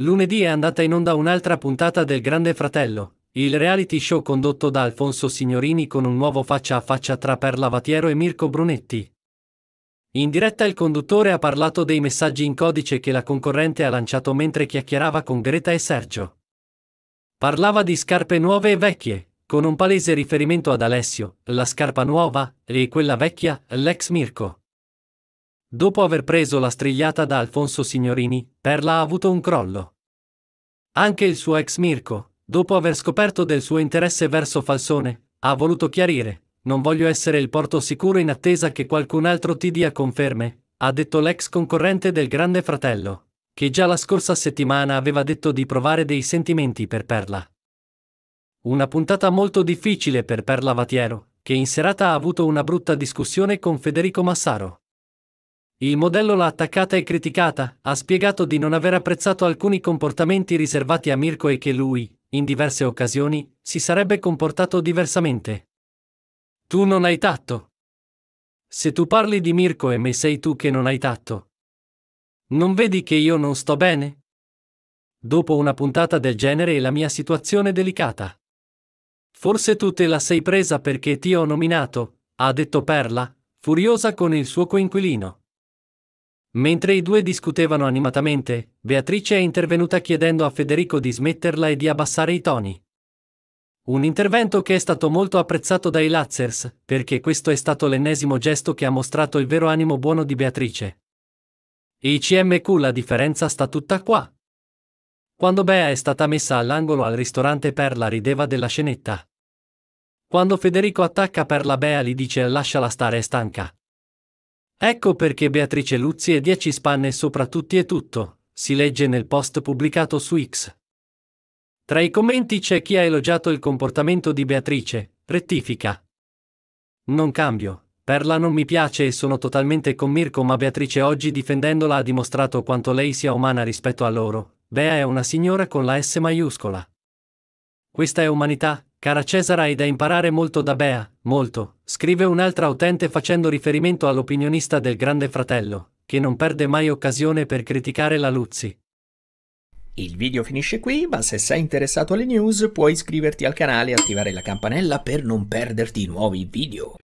Lunedì è andata in onda un'altra puntata del Grande Fratello, il reality show condotto da Alfonso Signorini con un nuovo faccia a faccia tra Perla Vatiero e Mirko Brunetti. In diretta il conduttore ha parlato dei messaggi in codice che la concorrente ha lanciato mentre chiacchierava con Greta e Sergio. Parlava di scarpe nuove e vecchie, con un palese riferimento ad Alessio, la scarpa nuova, e quella vecchia, l'ex Mirko. Dopo aver preso la strigliata da Alfonso Signorini, Perla ha avuto un crollo. Anche il suo ex Mirko, dopo aver scoperto del suo interesse verso Falsone, ha voluto chiarire, non voglio essere il porto sicuro in attesa che qualcun altro ti dia conferme, ha detto l'ex concorrente del Grande Fratello, che già la scorsa settimana aveva detto di provare dei sentimenti per Perla. Una puntata molto difficile per Perla Vatiero, che in serata ha avuto una brutta discussione con Federico Massaro. Il modello l'ha attaccata e criticata, ha spiegato di non aver apprezzato alcuni comportamenti riservati a Mirko e che lui, in diverse occasioni, si sarebbe comportato diversamente. Tu non hai tatto. Se tu parli di Mirko e me sei tu che non hai tatto. Non vedi che io non sto bene? Dopo una puntata del genere e la mia situazione delicata. Forse tu te la sei presa perché ti ho nominato, ha detto Perla, furiosa con il suo coinquilino. Mentre i due discutevano animatamente, Beatrice è intervenuta chiedendo a Federico di smetterla e di abbassare i toni. Un intervento che è stato molto apprezzato dai Lazzers, perché questo è stato l'ennesimo gesto che ha mostrato il vero animo buono di Beatrice. ICMQ la differenza sta tutta qua. Quando Bea è stata messa all'angolo al ristorante Perla rideva della scenetta. Quando Federico attacca Perla Bea gli dice lasciala stare è stanca. Ecco perché Beatrice Luzzi è 10 spanne sopra tutti e tutto, si legge nel post pubblicato su X. Tra i commenti c'è chi ha elogiato il comportamento di Beatrice, rettifica. Non cambio, Perla non mi piace e sono totalmente con Mirko ma Beatrice oggi difendendola ha dimostrato quanto lei sia umana rispetto a loro, Bea è una signora con la S maiuscola. Questa è umanità, cara Cesara, e da imparare molto da Bea, molto, scrive un'altra utente facendo riferimento all'opinionista del Grande Fratello, che non perde mai occasione per criticare la Luzzi. Il video finisce qui, ma se sei interessato alle news puoi iscriverti al canale e attivare la campanella per non perderti i nuovi video.